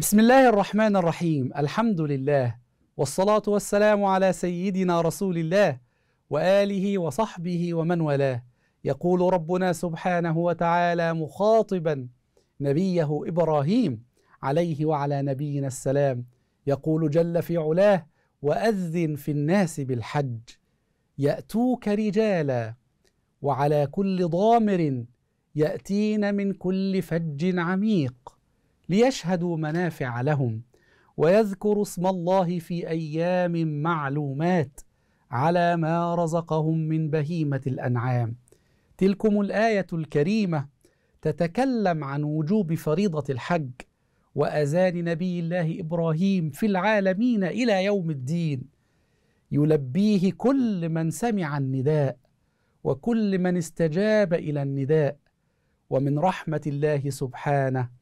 بسم الله الرحمن الرحيم الحمد لله والصلاة والسلام على سيدنا رسول الله وآله وصحبه ومن والاه يقول ربنا سبحانه وتعالى مخاطبا نبيه إبراهيم عليه وعلى نبينا السلام يقول جل في علاه وأذن في الناس بالحج يأتوك رجالا وعلى كل ضامر يأتين من كل فج عميق ليشهدوا منافع لهم ويذكروا اسم الله في ايام معلومات على ما رزقهم من بهيمه الانعام تلكم الايه الكريمه تتكلم عن وجوب فريضه الحج واذان نبي الله ابراهيم في العالمين الى يوم الدين يلبيه كل من سمع النداء وكل من استجاب الى النداء ومن رحمه الله سبحانه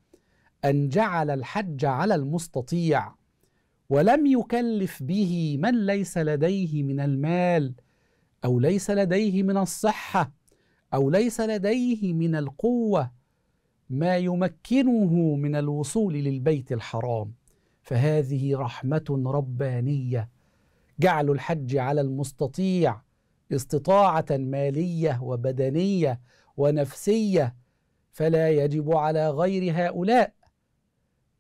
أن جعل الحج على المستطيع ولم يكلف به من ليس لديه من المال أو ليس لديه من الصحة أو ليس لديه من القوة ما يمكنه من الوصول للبيت الحرام فهذه رحمة ربانية جعل الحج على المستطيع استطاعة مالية وبدنية ونفسية فلا يجب على غير هؤلاء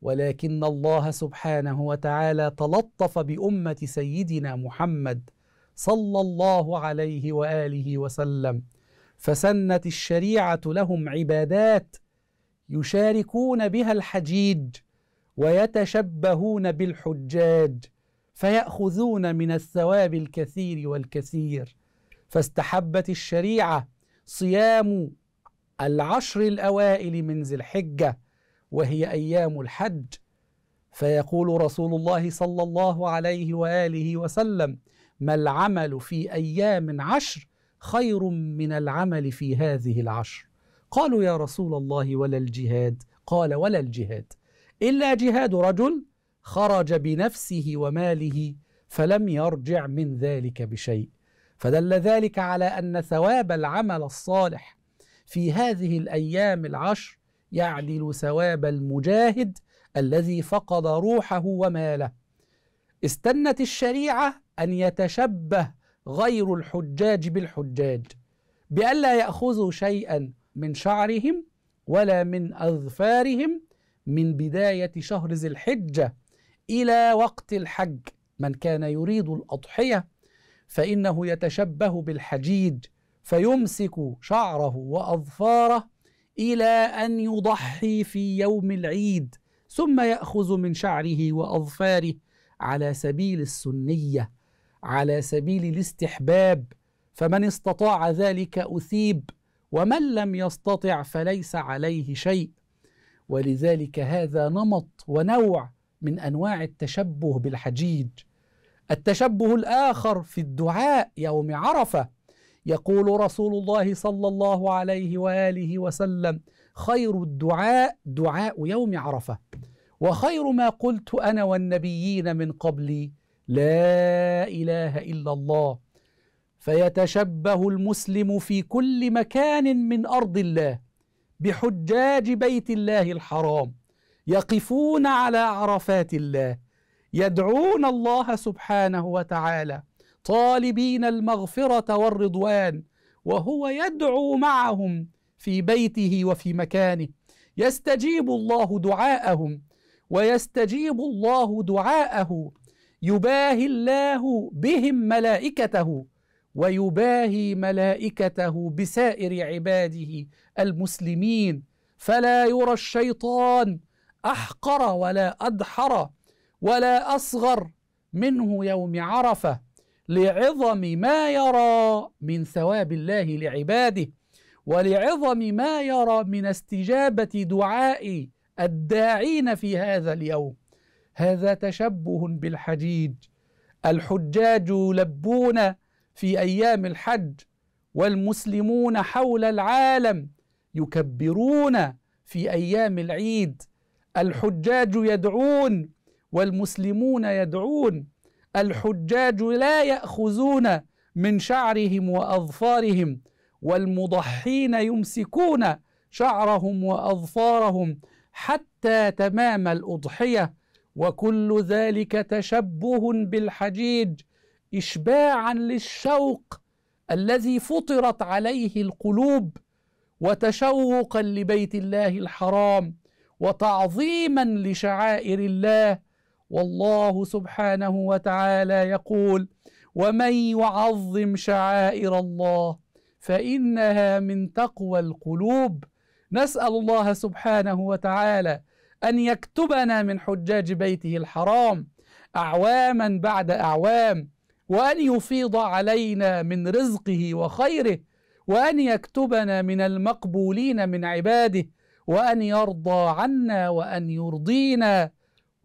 ولكن الله سبحانه وتعالى تلطف بامه سيدنا محمد صلى الله عليه واله وسلم فسنت الشريعه لهم عبادات يشاركون بها الحجيج ويتشبهون بالحجاج فياخذون من الثواب الكثير والكثير فاستحبت الشريعه صيام العشر الاوائل من ذي الحجه وهي ايام الحج فيقول رسول الله صلى الله عليه واله وسلم ما العمل في ايام عشر خير من العمل في هذه العشر قالوا يا رسول الله ولا الجهاد قال ولا الجهاد الا جهاد رجل خرج بنفسه وماله فلم يرجع من ذلك بشيء فدل ذلك على ان ثواب العمل الصالح في هذه الايام العشر يعدل ثواب المجاهد الذي فقد روحه وماله استنت الشريعه ان يتشبه غير الحجاج بالحجاج بألا يأخذوا شيئا من شعرهم ولا من أظفارهم من بداية شهر ذي الحجة إلى وقت الحج من كان يريد الأضحية فإنه يتشبه بالحجيج فيمسك شعره وأظفاره الى ان يضحي في يوم العيد ثم ياخذ من شعره واظفاره على سبيل السنيه على سبيل الاستحباب فمن استطاع ذلك اثيب ومن لم يستطع فليس عليه شيء ولذلك هذا نمط ونوع من انواع التشبه بالحجيج التشبه الاخر في الدعاء يوم عرفه يقول رسول الله صلى الله عليه واله وسلم خير الدعاء دعاء يوم عرفه وخير ما قلت انا والنبيين من قبلي لا اله الا الله فيتشبه المسلم في كل مكان من ارض الله بحجاج بيت الله الحرام يقفون على عرفات الله يدعون الله سبحانه وتعالى طالبين المغفره والرضوان وهو يدعو معهم في بيته وفي مكانه يستجيب الله دعاءهم ويستجيب الله دعاءه يباهي الله بهم ملائكته ويباهي ملائكته بسائر عباده المسلمين فلا يرى الشيطان احقر ولا ادحر ولا اصغر منه يوم عرفه لعظم ما يرى من ثواب الله لعباده ولعظم ما يرى من استجابة دعاء الداعين في هذا اليوم هذا تشبه بالحجيج الحجاج يلبون في أيام الحج والمسلمون حول العالم يكبرون في أيام العيد الحجاج يدعون والمسلمون يدعون الحجاج لا ياخذون من شعرهم واظفارهم والمضحين يمسكون شعرهم واظفارهم حتى تمام الاضحيه وكل ذلك تشبه بالحجيج اشباعا للشوق الذي فطرت عليه القلوب وتشوقا لبيت الله الحرام وتعظيما لشعائر الله والله سبحانه وتعالى يقول ومن يعظم شعائر الله فانها من تقوى القلوب نسال الله سبحانه وتعالى ان يكتبنا من حجاج بيته الحرام اعواما بعد اعوام وان يفيض علينا من رزقه وخيره وان يكتبنا من المقبولين من عباده وان يرضى عنا وان يرضينا